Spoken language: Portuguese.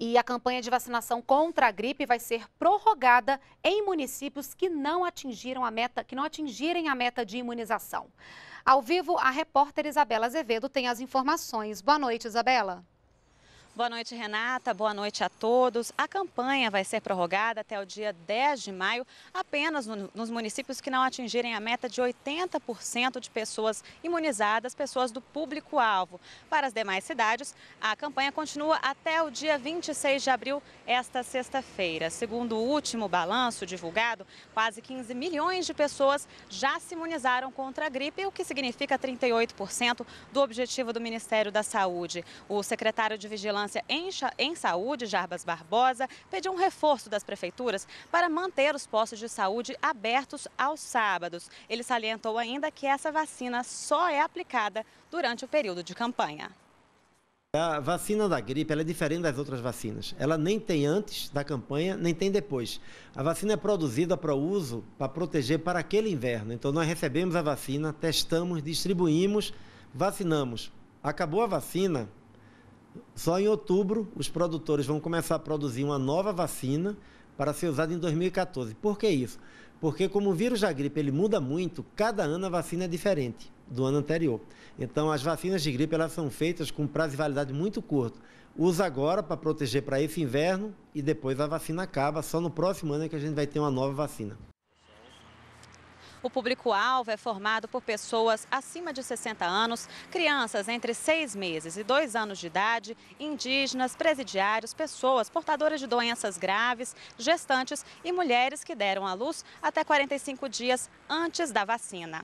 E a campanha de vacinação contra a gripe vai ser prorrogada em municípios que não atingiram a meta, que não atingirem a meta de imunização. Ao vivo, a repórter Isabela Azevedo tem as informações. Boa noite, Isabela. Boa noite, Renata. Boa noite a todos. A campanha vai ser prorrogada até o dia 10 de maio, apenas no, nos municípios que não atingirem a meta de 80% de pessoas imunizadas, pessoas do público-alvo. Para as demais cidades, a campanha continua até o dia 26 de abril, esta sexta-feira. Segundo o último balanço divulgado, quase 15 milhões de pessoas já se imunizaram contra a gripe, o que significa 38% do objetivo do Ministério da Saúde. O secretário de Vigilância Vigilância em, em Saúde, Jarbas Barbosa, pediu um reforço das prefeituras para manter os postos de saúde abertos aos sábados. Ele salientou ainda que essa vacina só é aplicada durante o período de campanha. A vacina da gripe é diferente das outras vacinas. Ela nem tem antes da campanha, nem tem depois. A vacina é produzida para uso, para proteger para aquele inverno. Então, nós recebemos a vacina, testamos, distribuímos, vacinamos. Acabou a vacina, só em outubro, os produtores vão começar a produzir uma nova vacina para ser usada em 2014. Por que isso? Porque como o vírus da gripe ele muda muito, cada ano a vacina é diferente do ano anterior. Então as vacinas de gripe elas são feitas com prazo de validade muito curto. Usa agora para proteger para esse inverno e depois a vacina acaba. Só no próximo ano é que a gente vai ter uma nova vacina. O público-alvo é formado por pessoas acima de 60 anos, crianças entre 6 meses e 2 anos de idade, indígenas, presidiários, pessoas portadoras de doenças graves, gestantes e mulheres que deram à luz até 45 dias antes da vacina.